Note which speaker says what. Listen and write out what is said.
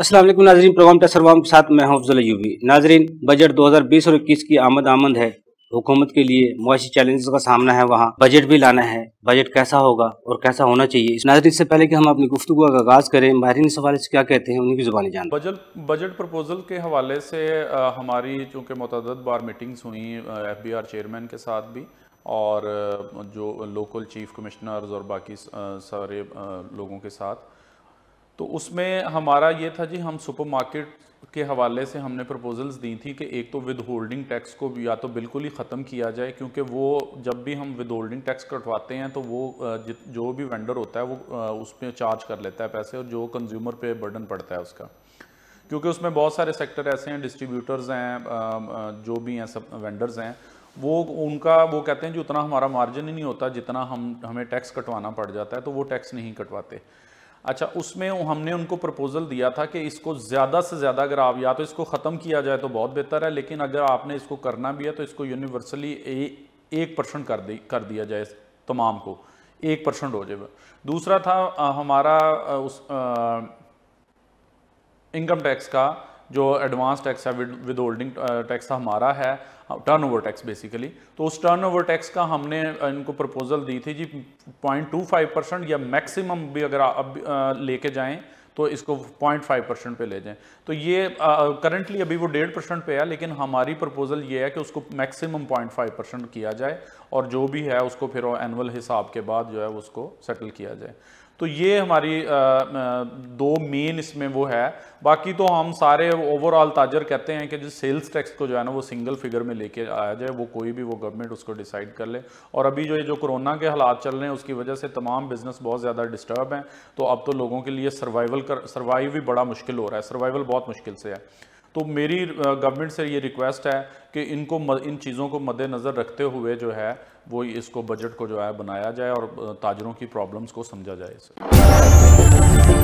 Speaker 1: असलम नाजरीन प्रोग्राम टसरवाम के साथ मैं अफजल यूबी नाजरीन बजट 2020 और 21 की आमद आमद है हुकूमत के लिए मुआशी चैलेंजेस का सामना है वहाँ बजट भी लाना है बजट कैसा होगा और कैसा होना चाहिए इस नाजरीन से पहले कि हम अपनी गुफ्तु का आगाज करें माहरीन इस हवाले से क्या कहते हैं उनकी जुबानी
Speaker 2: जान बजट बजट प्रपोजल के हवाले से हमारी चूँकि मतदद बार मीटिंग्स हुई एफ बी आर चेयरमैन के साथ भी और जो लोकल चीफ कमिश्नर्स और बाकी सारे लोगों के साथ तो उसमें हमारा ये था जी हम सुपरमार्केट के हवाले से हमने प्रपोजल्स दी थी कि एक तो विद होल्डिंग टैक्स को या तो बिल्कुल ही ख़त्म किया जाए क्योंकि वो जब भी हम विद होल्डिंग टैक्स कटवाते हैं तो वो जो भी वेंडर होता है वो उस पर चार्ज कर लेता है पैसे और जो कंज्यूमर पे बर्डन पड़ता है उसका क्योंकि उसमें बहुत सारे सेक्टर ऐसे हैं डिस्ट्रीब्यूटर्स हैं जो भी हैं सब वेंडर्स हैं वो उनका वो कहते हैं जो उतना हमारा मार्जिन ही नहीं होता जितना हम हमें टैक्स कटवाना पड़ जाता है तो वो टैक्स नहीं कटवाते अच्छा उसमें हमने उनको प्रपोजल दिया था कि इसको ज़्यादा से ज़्यादा अगर आप या तो इसको ख़त्म किया जाए तो बहुत बेहतर है लेकिन अगर आपने इसको करना भी है तो इसको यूनिवर्सली एक परसेंट कर दी कर दिया जाए तमाम को एक परसेंट हो जाए दूसरा था हमारा उस इनकम टैक्स का जो एडवांस टैक्स है विद होल्डिंग टैक्स था हमारा है टर्न ओवर टैक्स बेसिकली तो उस टर्न ओवर टैक्स का हमने uh, इनको प्रपोजल दी थी जी पॉइंट टू फाइव परसेंट या मैक्सिमम भी अगर अब uh, लेके जाएँ तो इसको 0.5 परसेंट पे ले जाएं तो ये करंटली uh, अभी वो डेढ़ परसेंट पे है लेकिन हमारी प्रपोजल ये है कि उसको मैक्सिमम 0.5 परसेंट किया जाए और जो भी है उसको फिर एनुअल हिसाब के बाद जो है उसको सेटल किया जाए तो ये हमारी दो मेन इसमें वो है बाकी तो हम सारे ओवरऑल ताजर कहते हैं कि जो सेल्स टैक्स को जो है ना वो सिंगल फिगर में लेके आया जाए वो कोई भी वो गवर्नमेंट उसको डिसाइड कर ले और अभी जो ये जो कोरोना के हालात चल रहे हैं उसकी वजह से तमाम बिजनेस बहुत ज़्यादा डिस्टर्ब हैं तो अब तो लोगों के लिए सर्वाइवल कर सर्वाइव भी बड़ा मुश्किल हो रहा है सर्वाइवल बहुत मुश्किल से है तो मेरी गवर्नमेंट से ये रिक्वेस्ट है कि इनको इन चीज़ों को मद्देनज़र रखते हुए जो है वो इसको बजट को जो है बनाया जाए और ताजरों की प्रॉब्लम्स को समझा जाए इसे